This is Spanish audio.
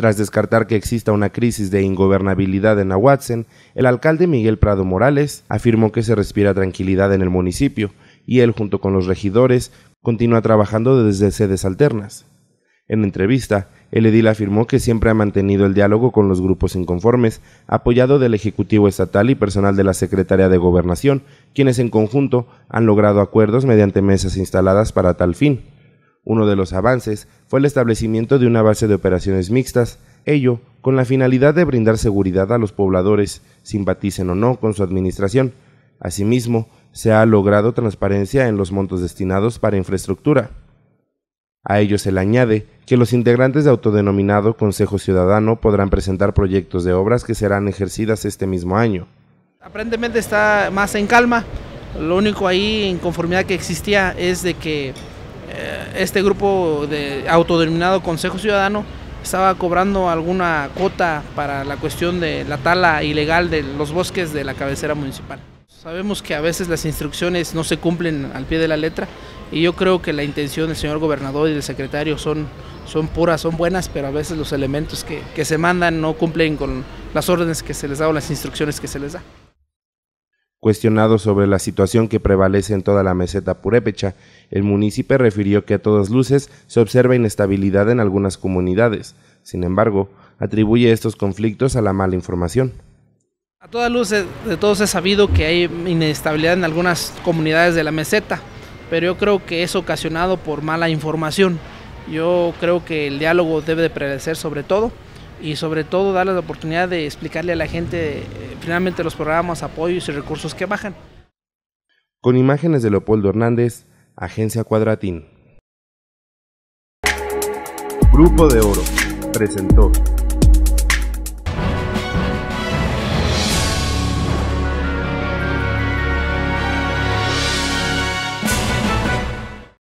Tras descartar que exista una crisis de ingobernabilidad en Nahuatzen, el alcalde Miguel Prado Morales afirmó que se respira tranquilidad en el municipio y él, junto con los regidores, continúa trabajando desde sedes alternas. En entrevista, el edil afirmó que siempre ha mantenido el diálogo con los grupos inconformes, apoyado del Ejecutivo Estatal y personal de la Secretaría de Gobernación, quienes en conjunto han logrado acuerdos mediante mesas instaladas para tal fin. Uno de los avances fue el establecimiento de una base de operaciones mixtas, ello con la finalidad de brindar seguridad a los pobladores, simpaticen o no con su administración. Asimismo, se ha logrado transparencia en los montos destinados para infraestructura. A ello se le añade que los integrantes de autodenominado Consejo Ciudadano podrán presentar proyectos de obras que serán ejercidas este mismo año. Aparentemente está más en calma, lo único ahí en conformidad que existía es de que eh, este grupo de autodenominado Consejo Ciudadano estaba cobrando alguna cuota para la cuestión de la tala ilegal de los bosques de la cabecera municipal. Sabemos que a veces las instrucciones no se cumplen al pie de la letra y yo creo que la intención del señor gobernador y del secretario son, son puras, son buenas, pero a veces los elementos que se mandan no cumplen con las órdenes que se les da o las instrucciones que se les da. Cuestionado sobre la situación que prevalece en toda la meseta purépecha, el munícipe refirió que a todas luces se observa inestabilidad en algunas comunidades. Sin embargo, atribuye estos conflictos a la mala información. A todas luces, de todos es sabido que hay inestabilidad en algunas comunidades de la meseta, pero yo creo que es ocasionado por mala información. Yo creo que el diálogo debe de prevalecer sobre todo y sobre todo darles la oportunidad de explicarle a la gente eh, finalmente los programas, apoyos y recursos que bajan. Con imágenes de Leopoldo Hernández, Agencia Cuadratín. Grupo de Oro presentó